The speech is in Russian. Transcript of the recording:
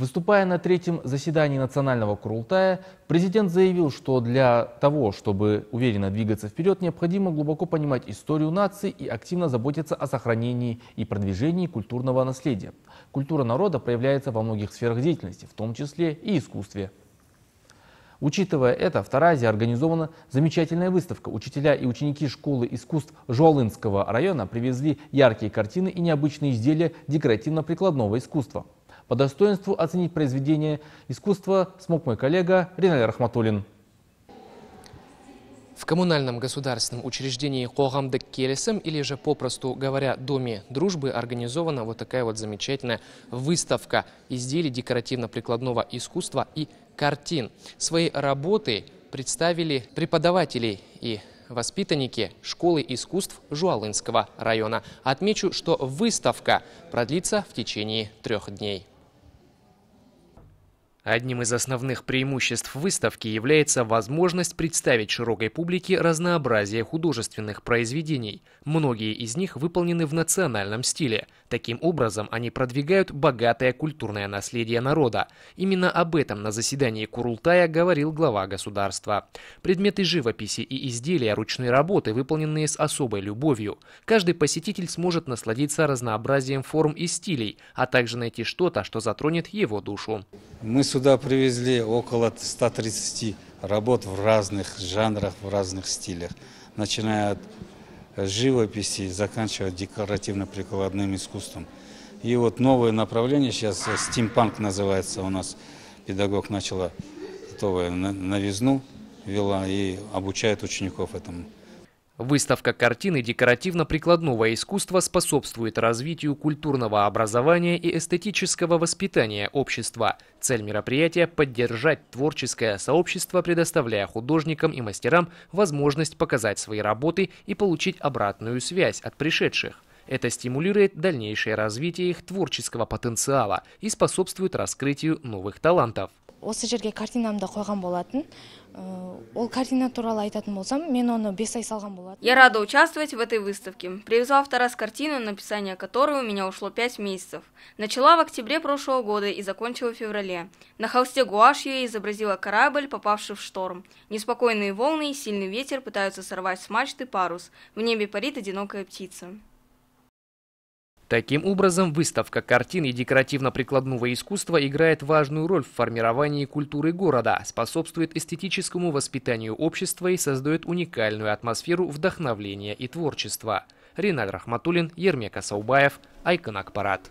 Выступая на третьем заседании Национального Курултая, президент заявил, что для того, чтобы уверенно двигаться вперед, необходимо глубоко понимать историю нации и активно заботиться о сохранении и продвижении культурного наследия. Культура народа проявляется во многих сферах деятельности, в том числе и искусстве. Учитывая это, в Таразе организована замечательная выставка. Учителя и ученики школы искусств Жуалынского района привезли яркие картины и необычные изделия декоративно-прикладного искусства – по достоинству оценить произведение искусства смог мой коллега Риналь Рахматуллин. В коммунальном государственном учреждении Когамдек Келесом, или же попросту говоря, Доме дружбы, организована вот такая вот замечательная выставка изделий декоративно-прикладного искусства и картин. Свои работы представили преподаватели и воспитанники школы искусств Жуалынского района. Отмечу, что выставка продлится в течение трех дней. Одним из основных преимуществ выставки является возможность представить широкой публике разнообразие художественных произведений. Многие из них выполнены в национальном стиле. Таким образом, они продвигают богатое культурное наследие народа. Именно об этом на заседании Курултая говорил глава государства. Предметы живописи и изделия ручной работы, выполненные с особой любовью. Каждый посетитель сможет насладиться разнообразием форм и стилей, а также найти что-то, что затронет его душу. Мы с сюда привезли около 130 работ в разных жанрах, в разных стилях, начиная от живописи, заканчивая декоративно-прикладным искусством. И вот новое направление, сейчас э, стимпанк называется у нас, педагог начала новизну вела и обучает учеников этому. Выставка картины декоративно-прикладного искусства способствует развитию культурного образования и эстетического воспитания общества. Цель мероприятия – поддержать творческое сообщество, предоставляя художникам и мастерам возможность показать свои работы и получить обратную связь от пришедших. Это стимулирует дальнейшее развитие их творческого потенциала и способствует раскрытию новых талантов осы жерге картинамды қойған болатын э, ол картина туралы айтатын болсам мен оны бес ай салған болатын я рада участвовать в этой выставке привезла второй раз картину написание которой у меня ушло пять месяцев начала в октябре прошлого года и закончила в феврале на холсте гуашью я изобразила корабль попавший в шторм неспокойные волны и сильный ветер пытаются сорвать с мачты парус в небе парит одинокая птица Таким образом, выставка картин и декоративно-прикладного искусства играет важную роль в формировании культуры города, способствует эстетическому воспитанию общества и создает уникальную атмосферу вдохновления и творчества. Ринат Рахматуллин, Ермек Асаубаев, Айконак Парад.